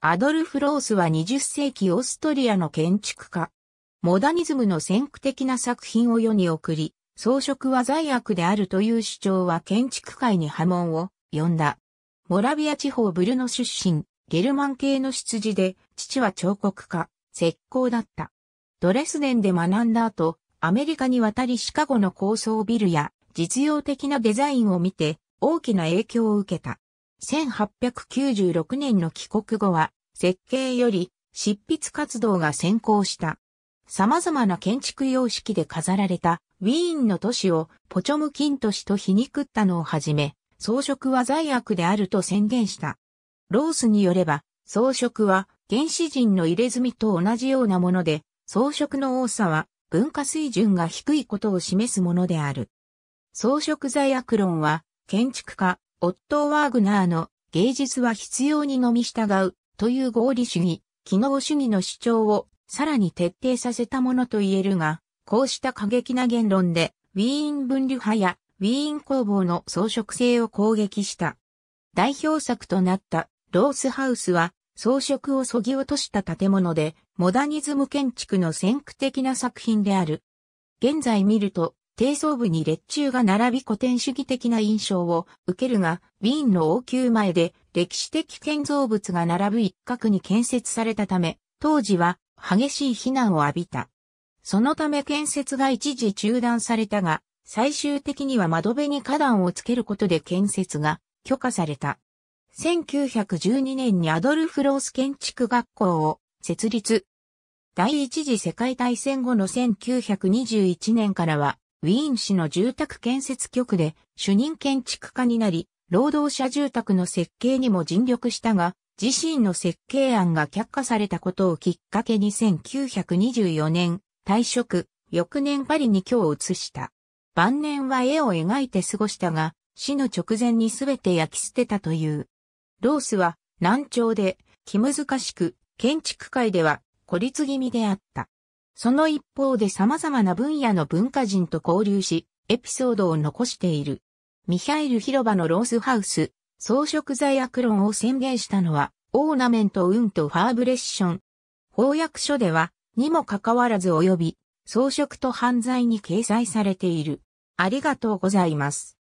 アドルフ・ロースは20世紀オーストリアの建築家。モダニズムの先駆的な作品を世に送り、装飾は罪悪であるという主張は建築界に波紋を呼んだ。モラビア地方ブルノ出身、ゲルマン系の出自で、父は彫刻家、石膏だった。ドレスデンで学んだ後、アメリカに渡りシカゴの高層ビルや実用的なデザインを見て大きな影響を受けた。1896年の帰国後は、設計より執筆活動が先行した。様々な建築様式で飾られたウィーンの都市をポチョムキン都市と皮肉ったのをはじめ、装飾は罪悪であると宣言した。ロースによれば、装飾は原始人の入れ墨と同じようなもので、装飾の多さは文化水準が低いことを示すものである。装飾罪悪論は建築家、オットー・ワーグナーの芸術は必要にのみ従うという合理主義、機能主義の主張をさらに徹底させたものと言えるが、こうした過激な言論でウィーン分離派やウィーン工房の装飾性を攻撃した。代表作となったロースハウスは装飾をそぎ落とした建物でモダニズム建築の先駆的な作品である。現在見ると低層部に列柱が並び古典主義的な印象を受けるが、ウィーンの王宮前で歴史的建造物が並ぶ一角に建設されたため、当時は激しい非難を浴びた。そのため建設が一時中断されたが、最終的には窓辺に花壇をつけることで建設が許可された。1912年にアドルフ・ロース建築学校を設立。第一次世界大戦後の1921年からはウィーン市の住宅建設局で主任建築家になり、労働者住宅の設計にも尽力したが、自身の設計案が却下されたことをきっかけに1924年退職、翌年パリに居を移した。晩年は絵を描いて過ごしたが、死の直前に全て焼き捨てたという。ロースは難聴で気難しく建築界では孤立気味であった。その一方で様々な分野の文化人と交流し、エピソードを残している。ミハイル広場のロースハウス、装飾罪悪論を宣言したのは、オーナメント運とファーブレッション。翻訳書では、にもかかわらず及び、装飾と犯罪に掲載されている。ありがとうございます。